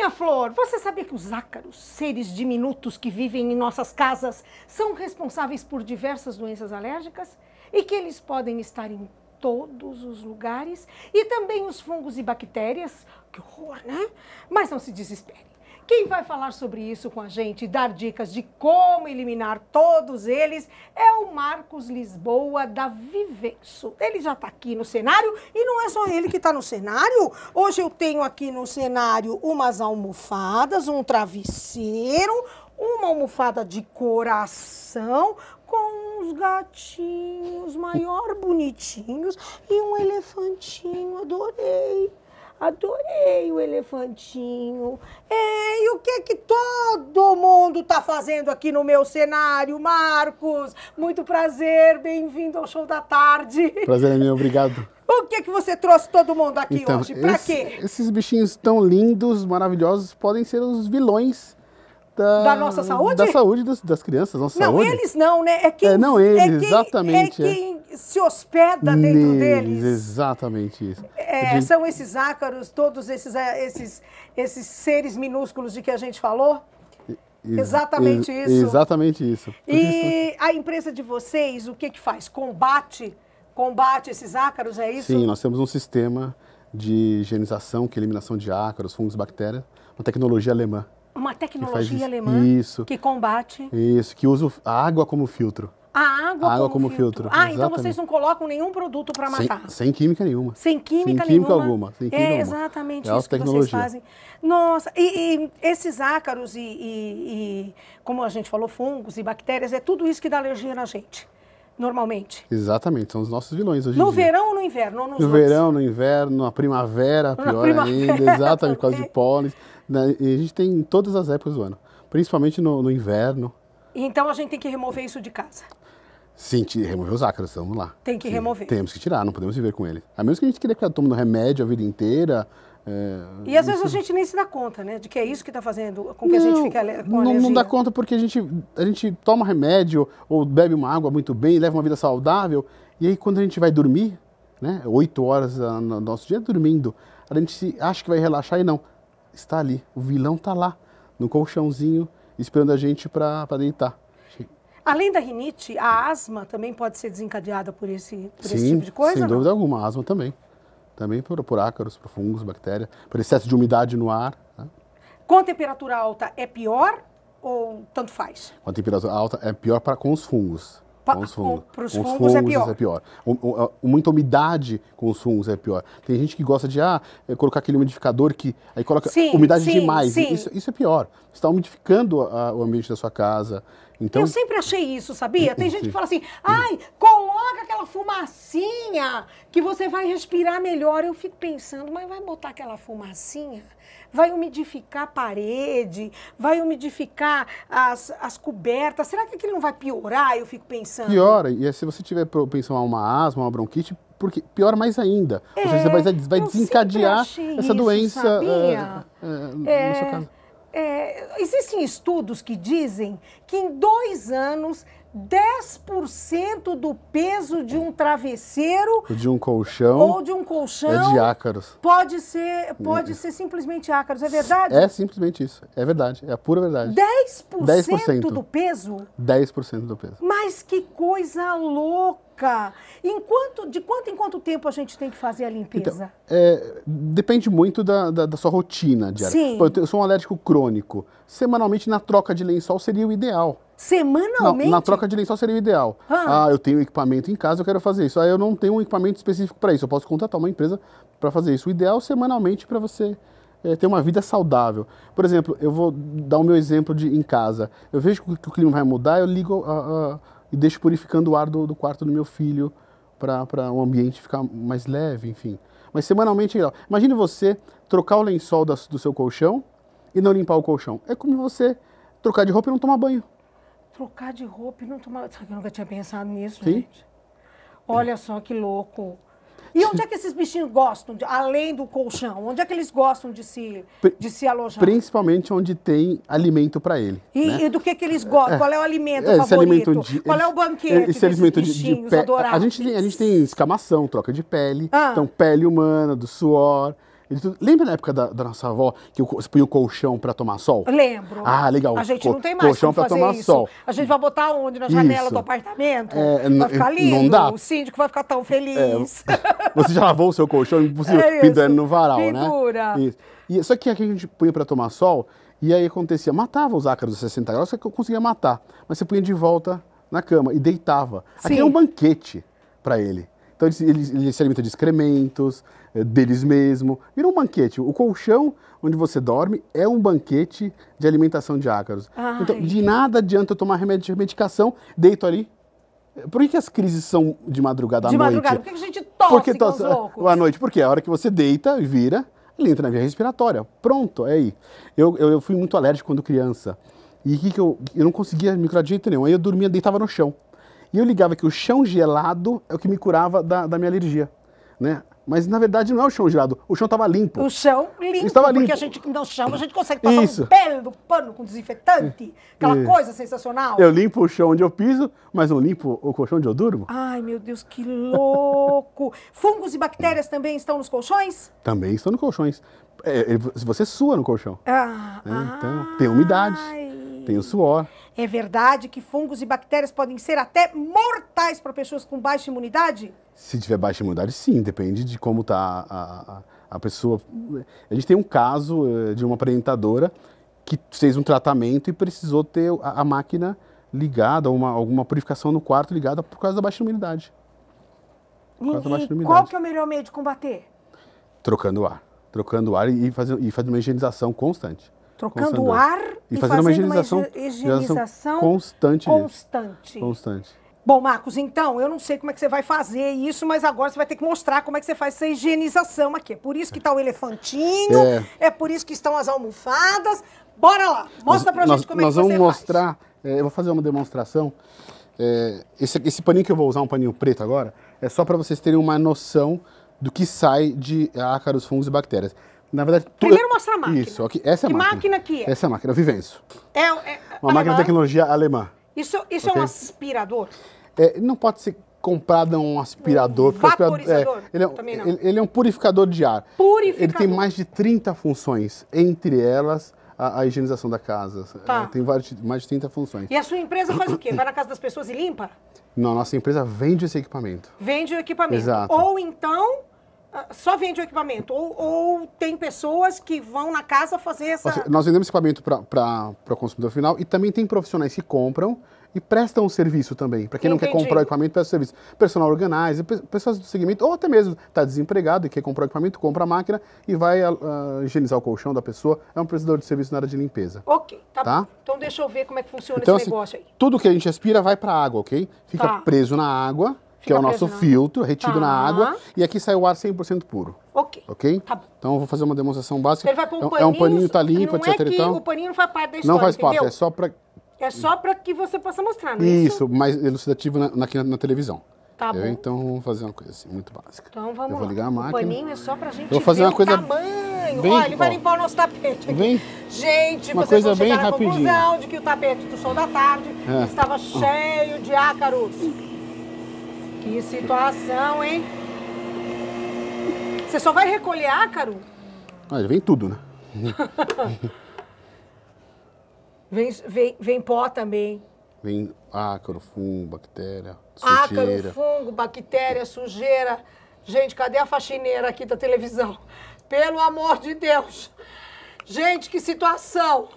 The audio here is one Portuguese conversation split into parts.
Minha flor, você sabia que os ácaros, seres diminutos que vivem em nossas casas, são responsáveis por diversas doenças alérgicas e que eles podem estar em todos os lugares e também os fungos e bactérias? Que horror, né? Mas não se desespere. Quem vai falar sobre isso com a gente e dar dicas de como eliminar todos eles é o Marcos Lisboa da Vivenso. Ele já está aqui no cenário e não é só ele que está no cenário. Hoje eu tenho aqui no cenário umas almofadas, um travesseiro, uma almofada de coração com uns gatinhos maior bonitinhos e um elefantinho. Adorei. Adorei o elefantinho. Ei, o que que todo mundo tá fazendo aqui no meu cenário, Marcos? Muito prazer, bem-vindo ao show da tarde. Prazer é meu, obrigado. O que que você trouxe todo mundo aqui então, hoje? Pra esse, quê? Esses bichinhos tão lindos, maravilhosos, podem ser os vilões da, da nossa saúde? Da saúde das, das crianças, nossa não, saúde. Não, eles não, né? É, é quem, é, não eles, é quem, exatamente. É, é. quem se hospeda dentro Neles, deles. Exatamente isso. É, São esses ácaros, todos esses, é, esses, esses seres minúsculos de que a gente falou? Exatamente ex isso. Exatamente isso. Por e isso... a empresa de vocês, o que, que faz? Combate? Combate esses ácaros, é isso? Sim, nós temos um sistema de higienização, que é eliminação de ácaros, fungos, bactérias, uma tecnologia alemã. Uma tecnologia que alemã isso, que combate. Isso, que usa a água como filtro água, a água como, como filtro. filtro. Ah, Exatamente. então vocês não colocam nenhum produto para matar. Sem, sem, química nenhuma. Sem química, sem química nenhuma. alguma. Sem química é alguma. exatamente é isso que vocês fazem. Nossa, e, e esses ácaros e, e, e, como a gente falou, fungos e bactérias, é tudo isso que dá alergia na gente normalmente. Exatamente, são os nossos vilões hoje No verão ou no inverno? Ou no verão, no inverno, na primavera, pior na primavera ainda, exatamente, por causa de é. pólen. Né? E a gente tem em todas as épocas do ano, principalmente no, no inverno. Então a gente tem que remover isso de casa. Sim, remover os ácaros, vamos lá. Tem que Sim, remover. Temos que tirar, não podemos viver com ele. A menos que a gente queira ficar tomando remédio a vida inteira. É, e às isso... vezes a gente nem se dá conta, né? De que é isso que está fazendo com que não, a gente fique com não, não dá conta porque a gente, a gente toma remédio ou bebe uma água muito bem, leva uma vida saudável. E aí quando a gente vai dormir, né? Oito horas no nosso dia dormindo, a gente acha que vai relaxar e não. Está ali, o vilão está lá, no colchãozinho, esperando a gente para deitar. Além da rinite, a asma também pode ser desencadeada por esse, por Sim, esse tipo de coisa? Sem dúvida alguma, a asma também. Também por, por ácaros, por fungos, bactérias, por excesso de umidade no ar. Né? Com temperatura alta é pior ou tanto faz? Com a temperatura alta é pior para com os fungos. Pa com os fungos. Com, os fungos, é fungos é pior. É pior. O, o, muita umidade com os fungos é pior. Tem gente que gosta de ah, é colocar aquele umidificador que aí coloca sim, umidade sim, demais. Sim. Isso, isso, é pior. Você está umidificando a, o ambiente da sua casa. Então... Eu sempre achei isso, sabia? Tem gente que fala assim, ai, coloca aquela fumacinha que você vai respirar melhor. Eu fico pensando, mas vai botar aquela fumacinha? Vai umidificar a parede? Vai umidificar as, as cobertas? Será que aquilo não vai piorar? Eu fico pensando. Piora, e é se você tiver propensão a uma asma, uma bronquite, porque piora mais ainda. É, seja, você é, vai, vai desencadear essa isso, doença uh, uh, é... no seu caso. É, existem estudos que dizem que em dois anos 10% do peso de um travesseiro. De um colchão. Ou de um colchão. É de ácaros. Pode ser, pode uhum. ser simplesmente ácaros, é verdade? É simplesmente isso. É verdade. É a pura verdade. 10%, 10%. do peso? 10% do peso. Mas que coisa louca! Enquanto, de quanto em quanto tempo a gente tem que fazer a então, limpeza? Então, é, depende muito da, da, da, sua rotina diária. Sim. Eu sou um alérgico crônico. Semanalmente, na troca de lençol, seria o ideal. Semanalmente? Não, na troca de lençol seria o ideal. Ah. ah. eu tenho equipamento em casa, eu quero fazer isso. Aí ah, eu não tenho um equipamento específico para isso. Eu posso contratar uma empresa para fazer isso. O ideal semanalmente para você é, ter uma vida saudável. Por exemplo, eu vou dar o meu exemplo de em casa. Eu vejo que o clima vai mudar, eu ligo ah, ah, e deixo purificando o ar do, do quarto do meu filho para o um ambiente ficar mais leve, enfim. Mas semanalmente é ideal. Imagine você trocar o lençol das, do seu colchão e não limpar o colchão. É como você trocar de roupa e não tomar banho. Trocar de roupa e não tomar. que eu nunca tinha pensado nisso, Sim. gente. Olha só que louco. E onde é que esses bichinhos gostam, de, além do colchão? Onde é que eles gostam de se, de se alojar? Principalmente onde tem alimento para ele. E, né? e, do que, que eles gostam? É, Qual é o alimento é, esse favorito? De, Qual é o banquete esse alimento de, de pe... adoráveis? A gente, tem, a gente tem escamação, troca de pele. Ah. Então, pele humana, do suor. Ele, lembra na época da, da nossa avó que você punha o colchão para tomar sol? Lembro. Ah, legal. A gente não tem mais colchão para tomar isso. sol. A gente vai botar onde? Na janela isso. do apartamento? É, vai ficar lindo. Não dá. O síndico vai ficar tão feliz. É, você já lavou o seu colchão, é impossível, é no varal, Pintura. né? Pintura. E, só que aqui a gente punha para tomar sol e aí acontecia, matava os ácaros dos 60 graus, só que eu conseguia matar. Mas você punha de volta na cama e deitava. Sim. Aqui é um banquete para ele. Então ele, ele, ele, se alimenta de excrementos, eh, deles mesmo. Vira um banquete. O colchão onde você dorme é um banquete de alimentação de ácaros. Ai. Então, de nada adianta eu tomar remédio de medicação, deito ali. Eh, por que, que as crises são de madrugada à de noite? De madrugada, por que a gente tosse, Porque tosse à noite? Porque é a hora que você deita e vira, ele entra na via respiratória. Pronto, é aí. Eu, eu, eu fui muito alérgico quando criança. E que, que eu, eu não conseguia me curar de jeito nenhum. Aí eu dormia, deitava no chão. E eu ligava que o chão gelado é o que me curava da, da minha alergia. Né? Mas na verdade não é o chão gelado, o chão estava limpo. O chão limpo, estava porque a gente não chão a gente consegue passar Isso. um belo pano com desinfetante, aquela coisa sensacional. Eu limpo o chão onde eu piso, mas não limpo o colchão onde eu durmo. Ai meu Deus, que louco! Fungos e bactérias também estão nos colchões? Também estão nos colchões. É, é, você sua no colchão. Ah, né? Então tem umidade, tem o suor. É verdade que fungos e bactérias podem ser até mortais para pessoas com baixa imunidade? Se tiver baixa imunidade, sim, depende de como está a, a, a, pessoa. A gente tem um caso eh, de uma apresentadora que fez um tratamento e precisou ter a, a máquina ligada, uma, alguma purificação no quarto ligada por causa da baixa imunidade. e, causa da baixa imunidade. qual que é o melhor meio de combater? Trocando ar. Trocando ar e fazendo, e fazendo uma higienização constante. Trocando o ar e, e fazendo, uma higienização, uma higienização constante. Constante. constante. Bom, Marcos, então, eu não sei como é que você vai fazer isso, mas agora você vai ter que mostrar como é que você faz essa higienização aqui. É por isso que está o elefantinho, é. é. por isso que estão as almofadas. Bora lá, mostra para gente nós, como é que você Nós vamos mostrar, é, eu vou fazer uma demonstração. É, esse, esse paninho que eu vou usar, um paninho preto agora, é só para vocês terem uma noção do que sai de ácaros, fungos e bactérias. Na verdade, tu... Primeiro mostra a máquina. Isso, essa é a que máquina. máquina que é? Essa é a máquina, Vivenso. É, é uma máquina de tecnologia alemã. Isso, isso okay? é um aspirador? É, não pode ser comprado um aspirador. Um vaporizador? Aspirador, é, ele, é, Também não. Ele, é um purificador de ar. Purificador. Ele tem mais de 30 funções, entre elas a, a higienização da casa. Tá. É, tem várias, mais de 30 funções. E a sua empresa faz o quê? Vai na casa das pessoas e limpa? Não, a nossa empresa vende esse equipamento. Vende o equipamento. Exato. Ou então só vende o equipamento? Ou, ou, tem pessoas que vão na casa fazer essa. Nós vendemos equipamento para o consumidor final e também tem profissionais que compram e prestam o serviço também. Para quem Entendi. não quer comprar o equipamento, presta o serviço. Personal organizer, pessoas do segmento, ou até mesmo está desempregado e quer comprar o equipamento, compra a máquina e vai uh, higienizar o colchão da pessoa. É um prestador de serviço na área de limpeza. Ok, tá, tá? Então deixa eu ver como é que funciona então, esse assim, negócio aí. Tudo que a gente aspira vai para a água, ok? Fica tá. preso na água que é o nosso preso, filtro, retido tá. na água. E aqui sai o ar 100% puro. Ok. Ok? Tá bom. Então eu vou fazer uma demonstração básica. Ele vai pôr um paninho. É um é paninho, tá limpo, não etc. É que então. O paninho não faz parte da história. Não faz parte, entendeu? é só pra. É só pra que você possa mostrar, não é isso? Isso, mais elucidativo na, na, na, na televisão. Tá eu, bom. Então vamos fazer uma coisa assim, muito básica. Então vamos lá. eu vou ligar a máquina. O paninho é só pra gente eu vou fazer uma coisa... tamanho. Bem, Olha, ele vai limpar o nosso tapete aqui. Bem, gente, uma vocês coisa vão chegar bem na rapidinho. conclusão de que o tapete do Sol da Tarde é. estava ah. cheio de ácaros. Que situação, hein? Você só vai recolher ácaro? Ah, vem tudo, né? vem, vem, vem pó também. Vem ácaro, fungo, bactéria, sujeira. Ácaro, fungo, bactéria, sujeira. Gente, cadê a faxineira aqui da televisão? Pelo amor de Deus! Gente, que situação!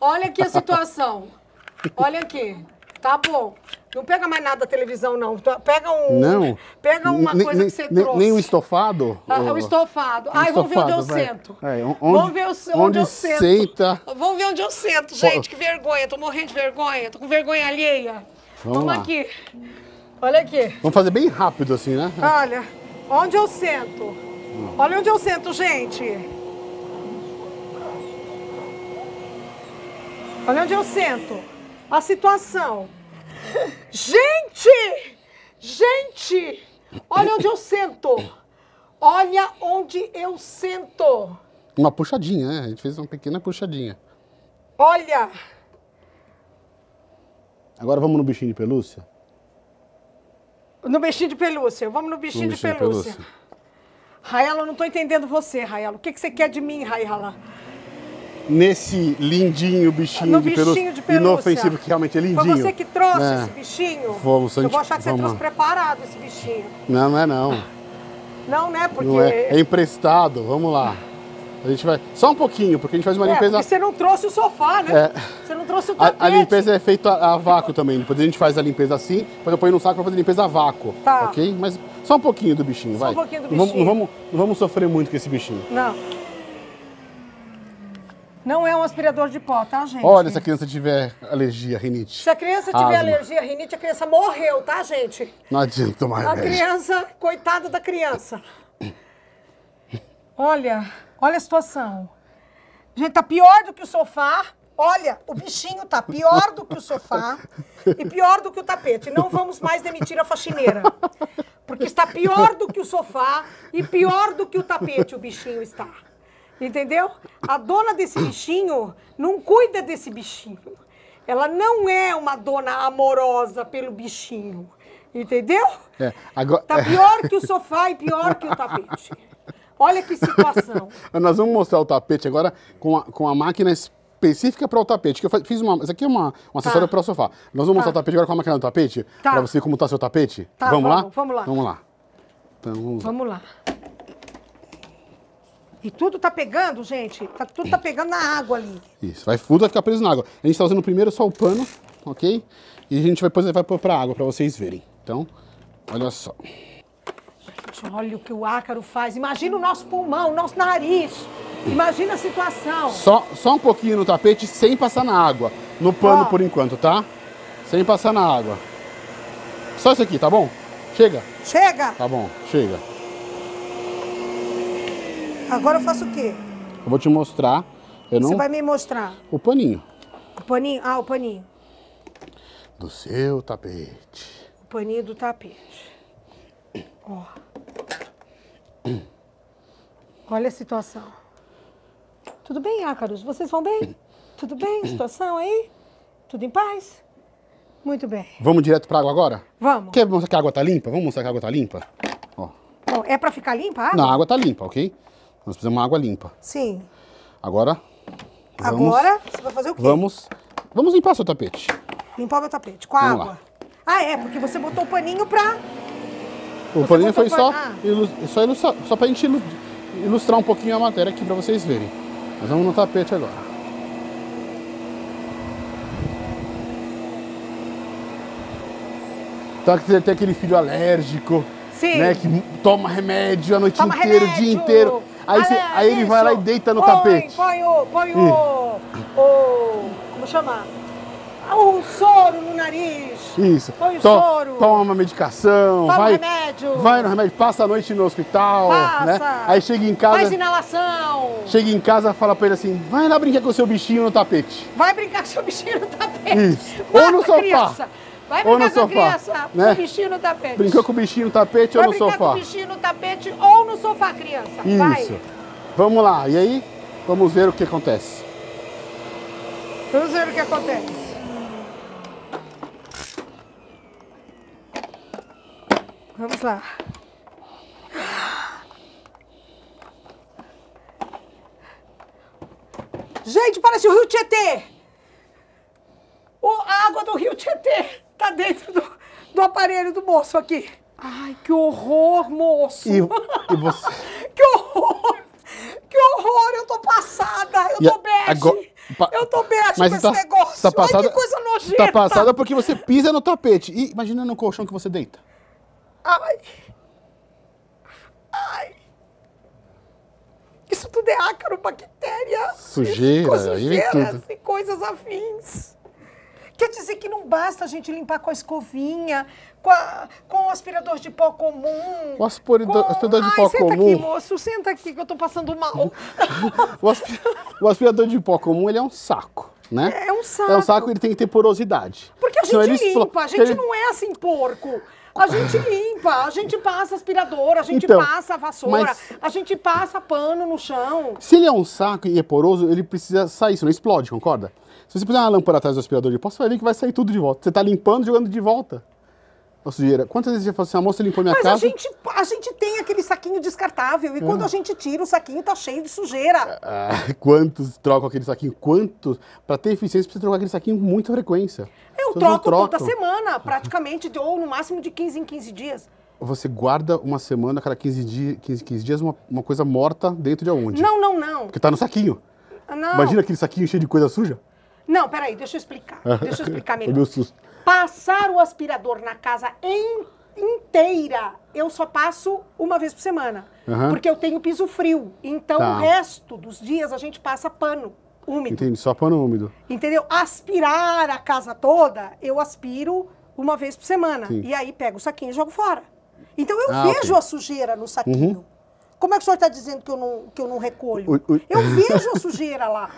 Olha aqui a situação. Olha aqui. Tá bom. Não pega mais nada da televisão, não. Pega um. Não. Pega uma nem, coisa que você nem, trouxe. Nem o estofado? Ah, o estofado. Ai, vamos ver onde eu sento. É, onde, vamos ver onde, onde eu sento. Senta. Vamos ver onde eu sento, gente. Que vergonha. Tô morrendo de vergonha. Tô com vergonha alheia. Vamos, vamos aqui. Olha aqui. Vamos fazer bem rápido assim, né? Olha, onde eu sento. Olha onde eu sento, gente. Olha onde eu sento a situação. Gente! Gente! Olha onde eu sento! Olha onde eu sento! Uma puxadinha, né? A gente fez uma pequena puxadinha. Olha! Agora vamos no bichinho de pelúcia? No bichinho de pelúcia. Vamos no bichinho, no bichinho de, pelúcia. de pelúcia. Raela, eu não estou entendendo você, Raela. O que, que você quer de mim, Raela? nesse lindinho bichinho, no de, bichinho pelúcia, de pelúcia inofensivo, que realmente é lindinho. Foi você que trouxe é. esse bichinho? vamos Eu gente, vou achar que vamos. você trouxe preparado esse bichinho. Não, não é não. Não, né? Porque... Não é. é emprestado, vamos lá. A gente vai. Só um pouquinho, porque a gente faz uma é, limpeza. Você não trouxe o sofá, né? É. Você não trouxe o tapete. A, a limpeza é feita a, a vácuo também. Depois a gente faz a limpeza assim, depois eu ponho no saco para fazer a limpeza a vácuo. Tá. Ok? Mas só um pouquinho do bichinho, só vai. Só um pouquinho do bichinho. Não vamos, não, vamos, não vamos sofrer muito com esse bichinho. Não. Não é um aspirador de pó, tá, gente? Olha, se a criança tiver alergia, rinite. Se a criança tiver asma. alergia, rinite, a criança morreu, tá, gente? Não adianta tomar A criança, coitada da criança. Olha, olha a situação. Gente, tá pior do que o sofá. Olha, o bichinho tá pior do que o sofá e pior do que o tapete. Não vamos mais demitir a faxineira. Porque está pior do que o sofá e pior do que o tapete o bichinho está. Entendeu? A dona desse bichinho não cuida desse bichinho. Ela não é uma dona amorosa pelo bichinho. Entendeu? É, agora... Tá pior que o sofá e pior que o tapete. Olha que situação. Nós vamos mostrar o tapete agora com a, com a máquina específica para o tapete. Que eu fiz uma. Isso aqui é uma, um tá. acessório tá. para o sofá. Nós vamos tá. mostrar o tapete agora com a máquina do tapete. Tá. Para você como está seu tapete. Tá, vamos, vamos, lá? Vamos lá. Vamos lá. Então, vamos, vamos lá. E tudo tá pegando, gente. Tá, tudo tá pegando na água ali. Isso, vai, tudo vai ficar preso na água. A gente tá usando primeiro só o pano, ok? E a gente vai, depois vai pôr pra água pra vocês verem. Então, olha só. Gente, olha o que o ácaro faz. Imagina o nosso pulmão, o nosso nariz. Imagina a situação. Só, só um pouquinho no tapete, sem passar na água. No pano Ó. por enquanto, tá? Sem passar na água. Só isso aqui, tá bom? Chega. Chega. Tá bom, chega. Agora eu faço o quê? Eu vou te mostrar. Eu não... Você vai me mostrar? O paninho. O paninho? Ah, o paninho. Do seu tapete. O paninho do tapete. Ó. Olha a situação. Tudo bem, ácaros? Vocês vão bem? Tudo bem? Situação aí? Tudo em paz? Muito bem. Vamos direto para água agora? Vamos. Quer mostrar que a água tá limpa? Vamos mostrar que a água tá limpa? Ó. Bom, é para ficar limpa a água? Não, a água tá limpa, ok? Nós precisamos de uma água limpa. Sim. Agora. Vamos, Agora você vai fazer o quê? Vamos, vamos limpar seu tapete. Limpar meu tapete com a vamos água. Lá. Ah, é, porque você botou o paninho pra. O você paninho foi só, pan... Ah. ilu... só, só pra gente ilustrar um pouquinho a matéria aqui pra vocês verem. Mas vamos no tapete agora. Tá, então você tem aquele filho alérgico, Sim. né? Que toma remédio a noite toma inteira, remédio. o dia inteiro. Aí, cê, aí ele vai lá e deita no tapete. Põe o. Põe o, o. Como chamar? um soro no nariz. Isso. Põe o soro. Toma uma medicação. Toma vai, remédio. Vai no remédio, passa a noite no hospital. Né? Passa. Né? Aí chega em casa. Faz inalação. Chega em casa fala pra ele assim: vai lá brincar com o seu bichinho no tapete. Vai brincar com o seu bichinho no tapete. Isso. Mata ou no sofá. Criança. Vai brincar ou no com sofá, a criança, né? com o bichinho no tapete. Brincou com o bichinho no tapete vai ou no sofá? Com o bichinho no tapete ou no sofá criança. Isso. Vai. Vamos lá. E aí, vamos ver o que acontece. Vamos ver o que acontece. Vamos lá. Gente, parece o Rio Tietê. O, a água do Rio Tietê tá dentro do, do aparelho do moço aqui. Ai, que horror, moço! E, e você... que horror! Que horror! Eu tô passada! Eu e tô bege! Agora... Eu tô bege com tá, esse negócio! Tá passada, Ai, que coisa tá nojenta! Tá passada porque você pisa no tapete. E imagina no colchão que você deita. Ai! Ai! Isso tudo é ácaro, bactéria, sujeira, sujeiras assim, e coisas afins. Quer dizer que não basta a gente limpar com a escovinha, com, a, com o aspirador de pó comum. O aspirador, com... aspirador de Ai, pó senta comum. Senta aqui, moço, senta aqui que eu estou passando mal. o, aspirador de pó comum ele é um saco. Né? É um saco. É um saco, ele tem que ter porosidade. Porque a gente Senão limpa, a gente não é assim porco. A gente limpa, a gente passa aspirador. a gente então, passa vassoura, mas... a gente passa pano no chão. Se ele é um saco e é poroso, ele precisa sair, senão explode, concorda? Se você puser uma lâmpada atrás do aspirador de pó, você vai ver que vai sair tudo de volta. Você está limpando, jogando de volta. A sujeira. Quantas vezes você falou assim, a moça limpou minha Mas casa? Mas a gente, a gente tem aquele saquinho descartável e é. quando a gente tira o saquinho tá cheio de sujeira. Ah, ah quantos trocam aquele saquinho? Quantos? Para ter eficiência precisa trocar aquele saquinho com muita frequência. Eu troco toda semana, praticamente, ou no máximo de 15 em 15 dias você guarda uma semana, cada 15 dias, 15, 15 dias uma, uma coisa morta dentro de onde? Não, não, não. Porque tá no saquinho. Ah, não. Imagina aquele saquinho cheio de coisa suja. Não, peraí, deixa eu explicar. Ah, deixa eu explicar é melhor. Passar o aspirador na casa em, inteira, eu só passo uma vez por semana. Uhum. Porque eu tenho piso frio. Então tá. o resto dos dias a gente passa pano úmido. Entendi, só pano úmido. Entendeu? Aspirar a casa toda, eu aspiro uma vez por semana. Sim. E aí pego o saquinho e jogo fora. Então eu ah, vejo okay. a sujeira no saquinho. Uhum. Como é que o senhor está dizendo que eu não, que eu não recolho? O, o... Eu vejo a sujeira lá.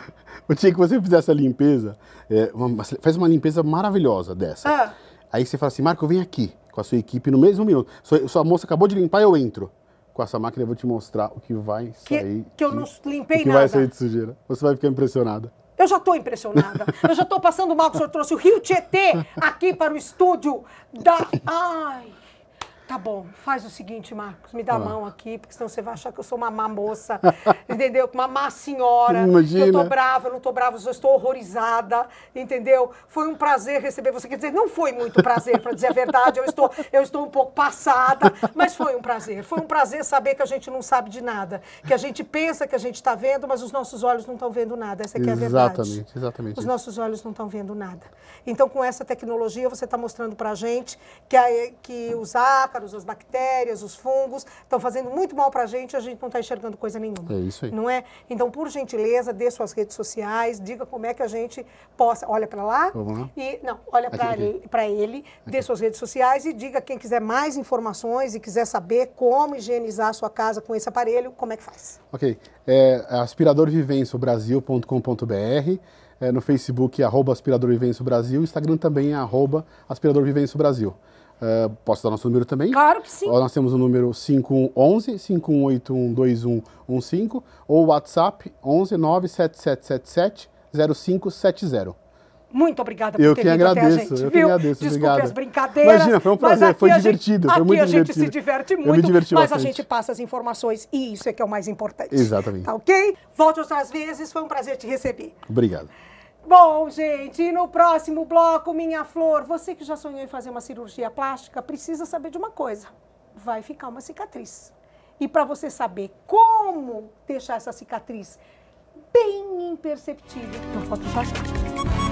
O dia que você fizer essa limpeza, é, uma, faz uma limpeza maravilhosa dessa. Ah. Aí você fala assim, Marco, vem aqui com a sua equipe no mesmo minuto. Sua, sua moça acabou de limpar, eu entro com essa máquina eu vou te mostrar o que vai sair. Que, que eu não limpei nada. O que nada. vai sair de sujeira. Você vai ficar impressionada. Eu já estou impressionada. eu já estou passando mal que o senhor trouxe o Rio Tietê aqui para o estúdio da. Ai! Tá bom, faz o seguinte, Marcos, me dá ah. a mão aqui, porque senão você vai achar que eu sou uma má moça, entendeu? Uma má senhora. Imagina. Eu tô brava, eu não tô brava, eu estou horrorizada, entendeu? Foi um prazer receber você. Quer dizer, não foi muito prazer, para dizer a verdade, eu estou, eu estou um pouco passada, mas foi um prazer. Foi um prazer saber que a gente não sabe de nada, que a gente pensa que a gente está vendo, mas os nossos olhos não estão vendo nada. Essa é, é a verdade. Exatamente, exatamente. Os nossos olhos não estão vendo nada. Então, com essa tecnologia, você está mostrando para a gente que, a, que os ácaros, ácaros, as bactérias, os fungos, estão fazendo muito mal para a gente e a gente não está enxergando coisa nenhuma. É isso aí. Não é? Então, por gentileza, dê suas redes sociais, diga como é que a gente possa. Olha para lá, uhum. e. Não, olha para ele, aqui. dê suas redes sociais e diga quem quiser mais informações e quiser saber como higienizar a sua casa com esse aparelho, como é que faz. Ok. É aspiradorvivensobrasil.com.br. é, no Facebook, arroba Aspirador Brasil, Instagram também é arroba Aspirador Brasil. Uh, posso dar nosso número também? Claro que sim. Nós temos o número 511-5181-2115 ou WhatsApp 11 0570. Muito obrigada por eu ter que vindo agradeço, até a gente, eu Que agradeço, Desculpe as brincadeiras. Imagina, foi um prazer, foi divertido, gente, foi muito divertido. a gente se diverte muito, mas bastante. a gente passa as informações e isso é que é o mais importante. Exatamente. Tá ok? Volte outras vezes, foi um prazer te receber. Obrigado. Bom, gente, no próximo bloco, minha flor, você que já sonhou em fazer uma cirurgia plástica, precisa saber de uma coisa: vai ficar uma cicatriz. E para você saber como deixar essa cicatriz bem imperceptível, eu volto já já.